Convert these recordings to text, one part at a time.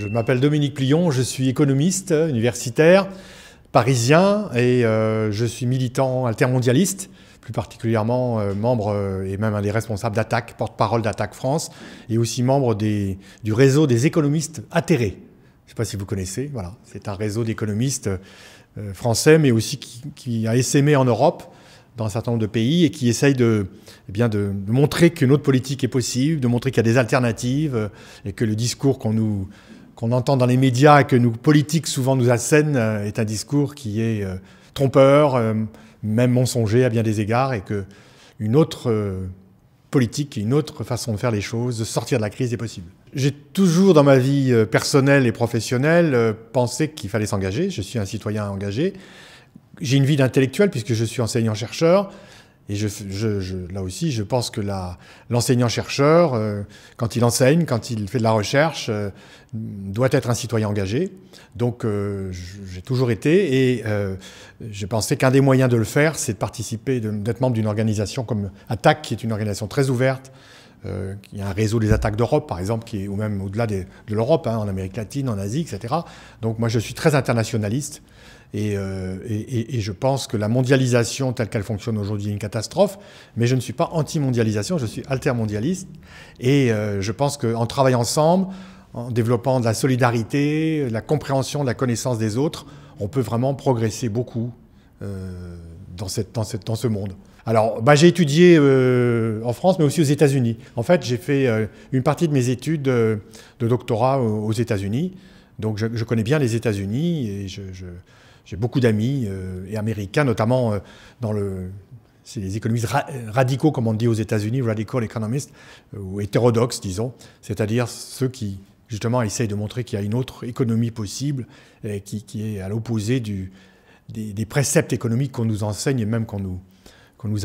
Je m'appelle Dominique Plion, je suis économiste universitaire parisien et euh, je suis militant altermondialiste, plus particulièrement euh, membre euh, et même un des responsables d'Attaque, porte-parole d'Attaque France, et aussi membre des, du réseau des économistes atterrés. Je ne sais pas si vous connaissez, voilà, c'est un réseau d'économistes français, mais aussi qui, a essaimé en Europe dans un certain nombre de pays et qui essaye de, eh bien de, de montrer qu'une autre politique est possible, de montrer qu'il y a des alternatives et que le discours qu'on nous qu'on entend dans les médias et que nos politiques souvent nous assènent euh, est un discours qui est euh, trompeur, euh, même mensonger à bien des égards, et que une autre politique, une autre façon de faire les choses, de sortir de la crise est possible. J'ai toujours dans ma vie personnelle et professionnelle pensé qu'il fallait s'engager. Je suis un citoyen engagé. J'ai une vie d'intellectuel puisque je suis enseignant-chercheur. Et je, je, je, là aussi, je pense que l'enseignant-chercheur, euh, quand il enseigne, quand il fait de la recherche, euh, doit être un citoyen engagé. Donc euh, j'ai toujours été et j'ai pensé qu'un des moyens de le faire, c'est de participer, d'être membre d'une organisation comme ATTAC, qui est une organisation très ouverte, euh, il y a un réseau des attaques d'Europe, par exemple, qui est, ou même au-delà de l'Europe, hein, en Amérique latine, en Asie, etc. Donc moi, je suis très internationaliste. Euh, et, je pense que la mondialisation telle qu'elle fonctionne aujourd'hui est une catastrophe, mais je ne suis pas anti-mondialisation, je suis alter-mondialiste. Et euh, je pense qu'en travaillant ensemble, en développant de la solidarité, la compréhension, de la connaissance des autres, on peut vraiment progresser beaucoup dans, cette, ce monde. Alors, bah, j'ai étudié euh, en France, mais aussi aux États-Unis. En fait, j'ai fait euh, une partie de mes études euh, de doctorat aux, États-Unis. Donc, je, connais bien les États-Unis et j'ai beaucoup d'amis, américains, notamment dans le. les économistes radicaux, comme on dit aux États-Unis, radical economists, ou hétérodoxes, disons, c'est-à-dire ceux qui, justement, essayent de montrer qu'il y a une autre économie possible et qui est à l'opposé du, des, préceptes économiques qu'on nous enseigne et même qu'on nous,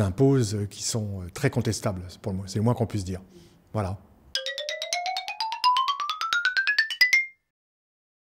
impose, euh, qui sont euh, très contestables, C'est le moins qu'on puisse dire. Voilà.